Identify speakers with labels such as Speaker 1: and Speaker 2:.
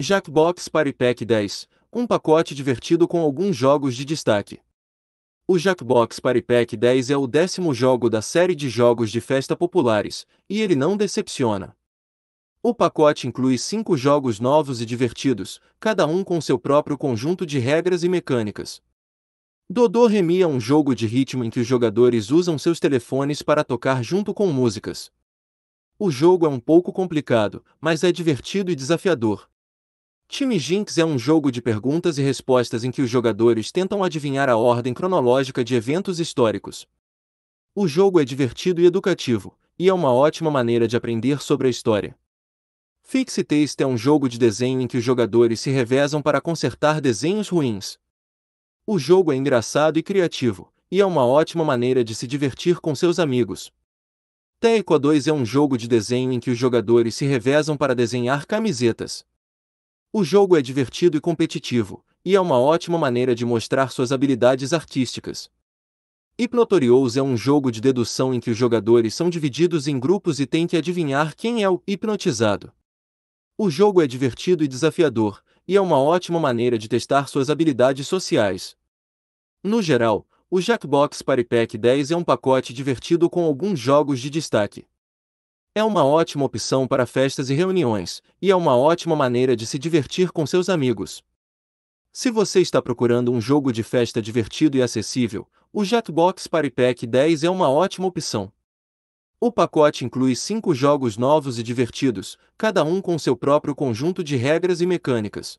Speaker 1: Jackbox Party Pack 10, um pacote divertido com alguns jogos de destaque. O Jackbox Party Pack 10 é o décimo jogo da série de jogos de festa populares, e ele não decepciona. O pacote inclui cinco jogos novos e divertidos, cada um com seu próprio conjunto de regras e mecânicas. Dodô Remi é um jogo de ritmo em que os jogadores usam seus telefones para tocar junto com músicas. O jogo é um pouco complicado, mas é divertido e desafiador, Time Jinx é um jogo de perguntas e respostas em que os jogadores tentam adivinhar a ordem cronológica de eventos históricos. O jogo é divertido e educativo, e é uma ótima maneira de aprender sobre a história. Fix Taste é um jogo de desenho em que os jogadores se revezam para consertar desenhos ruins. O jogo é engraçado e criativo, e é uma ótima maneira de se divertir com seus amigos. Teiko 2 é um jogo de desenho em que os jogadores se revezam para desenhar camisetas. O jogo é divertido e competitivo, e é uma ótima maneira de mostrar suas habilidades artísticas. Hipnotorious é um jogo de dedução em que os jogadores são divididos em grupos e têm que adivinhar quem é o hipnotizado. O jogo é divertido e desafiador, e é uma ótima maneira de testar suas habilidades sociais. No geral, o Jackbox Party Pack 10 é um pacote divertido com alguns jogos de destaque. É uma ótima opção para festas e reuniões, e é uma ótima maneira de se divertir com seus amigos. Se você está procurando um jogo de festa divertido e acessível, o Jetbox Party Pack 10 é uma ótima opção. O pacote inclui cinco jogos novos e divertidos, cada um com seu próprio conjunto de regras e mecânicas.